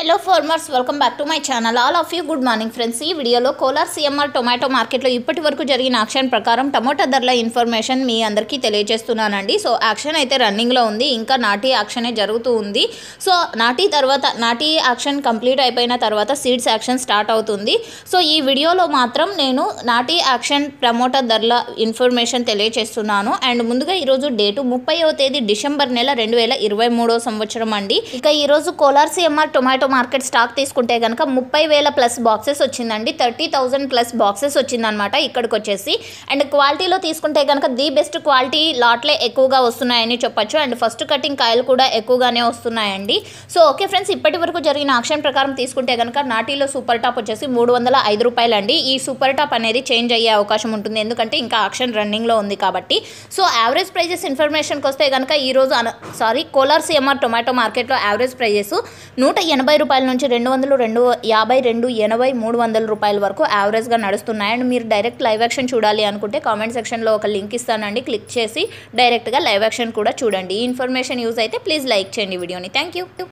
hello farmers welcome back to my channel all of you good morning friends ఈ వీడియోలో Kolar CMR tomato మార్కెట్లో ఇప్పటి వరకు జరిగిన యాక్షన్ ప్రకారం టమోటా ధరల ఇన్ఫర్మేషన్ మీ అందరికీ తెలియజేస్తున్నానండి సో యాక్షన్ అయితే రన్నింగ్లో ఉంది ఇంకా నాటీ యాక్షనే జరుగుతూ ఉంది సో నాటీ తర్వాత నాటీ యాక్షన్ కంప్లీట్ అయిపోయిన తర్వాత సీడ్స్ యాక్షన్ స్టార్ట్ అవుతుంది సో ఈ వీడియోలో మాత్రం నేను నాటీ యాక్షన్ టమోటా ధరల ఇన్ఫర్మేషన్ తెలియజేస్తున్నాను అండ్ ముందుగా ఈరోజు డేటు ముప్పైవ తేదీ డిసెంబర్ నెల రెండు వేల ఇరవై మూడో సంవత్సరం అండి ఇక ఈరోజు Kolar CMR tomato market stock తీసుకుంటే కనుక ముప్పై వేల ప్లస్ బాక్సెస్ వచ్చిందండి థర్టీ థౌజండ్ ప్లస్ బాక్సెస్ వచ్చిందనమాట ఇక్కడికి వచ్చేసి అండ్ క్వాలిటీలో తీసుకుంటే కనుక ది బెస్ట్ క్వాలిటీ లాట్లే ఎక్కువగా వస్తున్నాయని చెప్పొచ్చు అండ్ ఫస్ట్ కటింగ్ కాయలు కూడా ఎక్కువగానే వస్తున్నాయండి సో ఓకే ఫ్రెండ్స్ ఇప్పటి వరకు జరిగిన ఆక్షన్ ప్రకారం తీసుకుంటే కనుక నాటీలో సూపర్ టాప్ వచ్చేసి మూడు వందల ఐదు రూపాయలండి ఈ సూపర్ టాప్ అనేది చేంజ్ అయ్యే అవకాశం ఉంటుంది ఎందుకంటే ఇంకా ఆక్షన్ రన్నింగ్లో ఉంది కాబట్టి సో యావరేజ్ ప్రైజెస్ ఇన్ఫర్మేషన్కి వస్తే కనుక ఈరోజు సారీ కోలార్ సిఎంఆర్ టొమాటో మార్కెట్లో యావరేజ్ ప్రైజెస్ నూట ఎనభై డెబ్బై రూపాయల నుంచి రెండు వందలు రెండు యాభై రెండు ఎనభై మూడు వందల రూపాయల వరకు యావరేజ్గా నడుస్తున్నాయి అండ్ మీరు డైరెక్ట్ లైవ్ యాక్షన్ చూడాలి అనుకుంటే కామెంట్ సెక్షన్లో ఒక లింక్ ఇస్తానండి క్లిక్ చేసి డైరెక్ట్గా లైవ్ యాక్షన్ కూడా చూడండి ఈ ఇన్ఫర్మేషన్ యూజ్ అయితే ప్లీజ్ లైక్ చేయండి వీడియోని థ్యాంక్ యూ